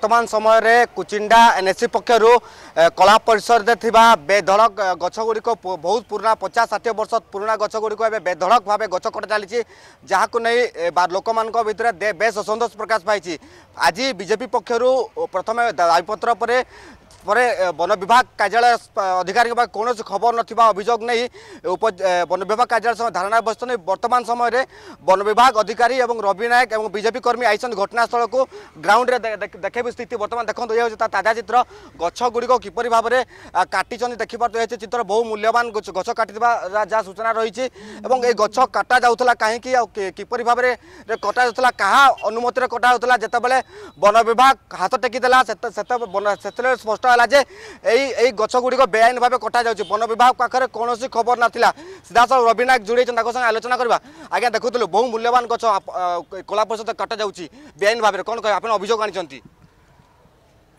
ବର୍ତ୍ତମାନ ସମୟରେ କୁଚିଣ୍ଡା ଏନ୍ଏସି ପକ୍ଷରୁ କଳା ପରିସରରେ ଥିବା ବେଧଡ଼କ ଗଛଗୁଡ଼ିକ ବହୁତ ପୁରୁଣା ପଚାଶ ଷାଠିଏ ବର୍ଷ ପୁରୁଣା ଗଛଗୁଡ଼ିକ ଏବେ ବେଧଡ଼କ ଭାବେ ଗଛ କଟା ଚାଲିଛି ଯାହାକୁ ନେଇ ଲୋକମାନଙ୍କ ଭିତରେ ବେଶ ଅସନ୍ତୋଷ ପ୍ରକାଶ ପାଇଛି ଆଜି ବିଜେପି ପକ୍ଷରୁ ପ୍ରଥମେ ଦାବିପତ୍ର ପରେ পরে বন বিভাগ কার্যালয় অধিকারী বা কৌশি খবর নথিবা অভিযোগ নেই বন বিভাগ কার্যালয় সঙ্গে ধারণায় বসছেন বর্তমান সময় বন বিভাগ অধিকারী এবং রবি নায়ক এবং বিজেপি কর্মী আইসন ঘটনাস্থল গ্রাউন্ডে দেখে স্থিতি বর্তমান দেখুন ইয়ে হচ্ছে তার তাজা চিত্র গছগুড়ি কিপর ভাবে কাটিছেন দেখিপার ইয়ে চিত্র বহু মূল্যবান গছ কাটি যা সূচনা রয়েছে এবং এই গছ কাটা যাওয়া কী কিপর ভাবে কটা যাওয়া কাহা অনুমতি কটা যাওয়া যেতবে বন বিভাগ হাত টেকি দেলা সেত স্পষ্ট ହେଲା ଯେ ଏଇ ଏଇ ଗଛଗୁଡ଼ିକ ବେଆଇନ ଭାବେ କଟାଯାଉଛି ବନ ବିଭାଗ ପାଖରେ କୌଣସି ଖବର ନଥିଲା ସିଧାସଳଖ ରବି ନାୟକ ଯୋଡ଼ିଛନ୍ତି ତାଙ୍କ ସାଙ୍ଗେ ଆଲୋଚନା କରିବା ଆଜ୍ଞା ଦେଖୁଥିଲୁ ବହୁ ମୂଲ୍ୟବାନ ଗଛ କଳା ପରିଷଦ କଟାଯାଉଛି ବେଆଇନ ଭାବରେ କ'ଣ କହିବେ ଆପଣ ଅଭିଯୋଗ ଆଣିଛନ୍ତି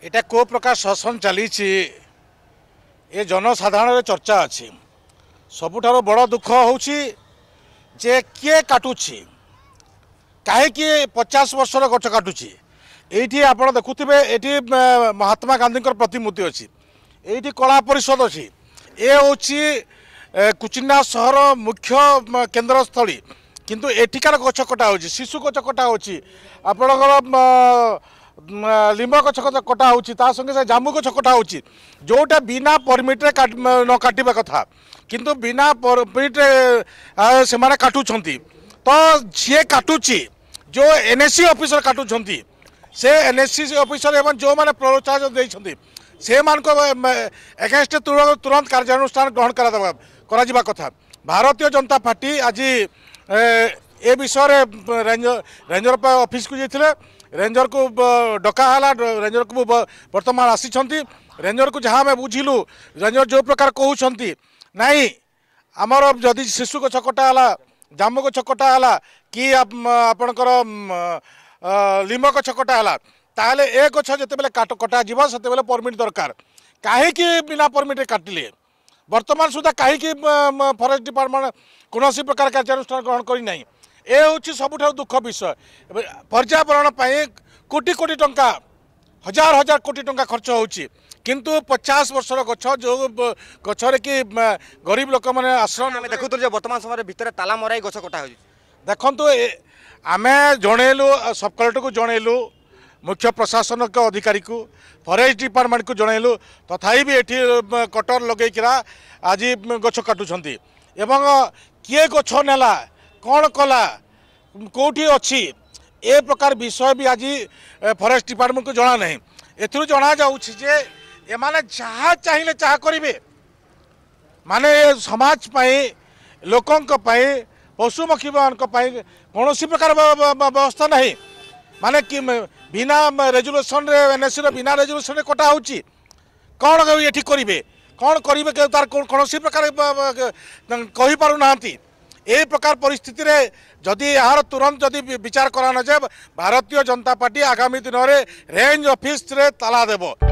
এটা কো প্রকার শাসন চালিছি এ জনসাধারণের চর্চা আছে সবুঠার বড় দুঃখ হচ্ছে যে কি কাটুছি কাহি পচাশ বর্ষর গছ কাটুছি এইটি আপনার দেখুবে এটি মহাত্মা গান্ধীকর প্রতিমূর্তি অইটি কলা পরিষদ অছি এ কুচিন্ডা সহর মুখ্য কেন্দ্রস্থলী কিন্তু এঠিকার গছ কটা হচ্ছে শিশু গছ কটা হচ্ছে আপনার লিম্ব গছ কটা হচ্ছে তা সঙ্গে সঙ্গে জামু গছ কটা হচ্ছে যেটা বিনা পরমিটে ন কাটিবা কথা কিন্তু বিনা পরমিটে সে কাটুচ্ছেন তো যে কাটুচি যে এনএসি অফিসর কাটুচ্ছেন से एन एस सी अफिसर एवं जो मैंने प्रोत्साहन देखते से एगेन्स्ट तुरंत कार्यानुषान ग्रहण करता भारतीय जनता पार्टी आज ए विषय रेंजर रेंजर को जाते रेंजर को डकाहला रेंजर को बर्तमान आसी रेंजर को जहाँ आम बुझिलु रेंजर जो प्रकार कहते नाई आमर जदि शिशु को छकटा है जामु छकटा है कि आपणकर লিম্ব গছ কটা হল তাহলে এ গছ যেত কটা যাব সেতবে পরমিট দরকার কী বিনা পরমিটে কাটলে বর্তমান সুদ্ধা কী ফরেস্ট ডিপার্টমেন্ট কোণী প্রকার কার্যানুষ্ঠান গ্রহণ করে না এ হচ্ছে সবুঠ দুঃখ বিষয় পর্যাবরণ পাই কোটি কোটি টঙ্কা হাজার হাজার কোটি টঙ্কা খরচ হচ্ছে কিন্তু পচাশ বর্ষর গছ যে গছরে কি গরিব লোক মানে আশ্রয় দেখুল যে বর্তমান সময় ভিতরে তালা মরাই গছ কটা হয়েছে ଦେଖନ୍ତୁ ଆମେ ଜଣେଇଲୁ ସବ୍ କଲେକ୍ଟରକୁ ଜଣେଇଲୁ ମୁଖ୍ୟ ପ୍ରଶାସନିକ ଅଧିକାରୀକୁ ଫରେଷ୍ଟ ଡିପାର୍ଟମେଣ୍ଟକୁ ଜଣେଇଲୁ ତଥାପି ବି ଏଠି କଟର ଲଗେଇକିରା ଆଜି ଗଛ କାଟୁଛନ୍ତି ଏବଂ କିଏ ଗଛ ନେଲା କ'ଣ କଲା କେଉଁଠି ଅଛି ଏ ପ୍ରକାର ବିଷୟ ବି ଆଜି ଫରେଷ୍ଟ ଡିପାର୍ଟମେଣ୍ଟକୁ ଜଣାନାହିଁ ଏଥିରୁ ଜଣାଯାଉଛି ଯେ ଏମାନେ ଯାହା ଚାହିଁଲେ ଯାହା କରିବେ ମାନେ ସମାଜ ପାଇଁ ଲୋକଙ୍କ ପାଇଁ ପଶୁପକ୍ଷୀମାନଙ୍କ ପାଇଁ କୌଣସି ପ୍ରକାର ବ୍ୟବସ୍ଥା ନାହିଁ ମାନେ ବିନା ରେଜୁଲେସନ୍ରେ ଏନ୍ଏସିର ବିନା ରେଜୁଲେସନ୍ରେ କଟା ହେଉଛି କ'ଣ ଏଠି କରିବେ କ'ଣ କରିବେ ତାର କୌଣସି ପ୍ରକାର କହିପାରୁନାହାନ୍ତି ଏ ପ୍ରକାର ପରିସ୍ଥିତିରେ ଯଦି ଏହାର ତୁରନ୍ତ ଯଦି ବିଚାର କରାନଯାଏ ଭାରତୀୟ ଜନତା ପାର୍ଟି ଆଗାମୀ ଦିନରେ ରେଞ୍ଜ ଅଫିସରେ ତାଲା ଦେବ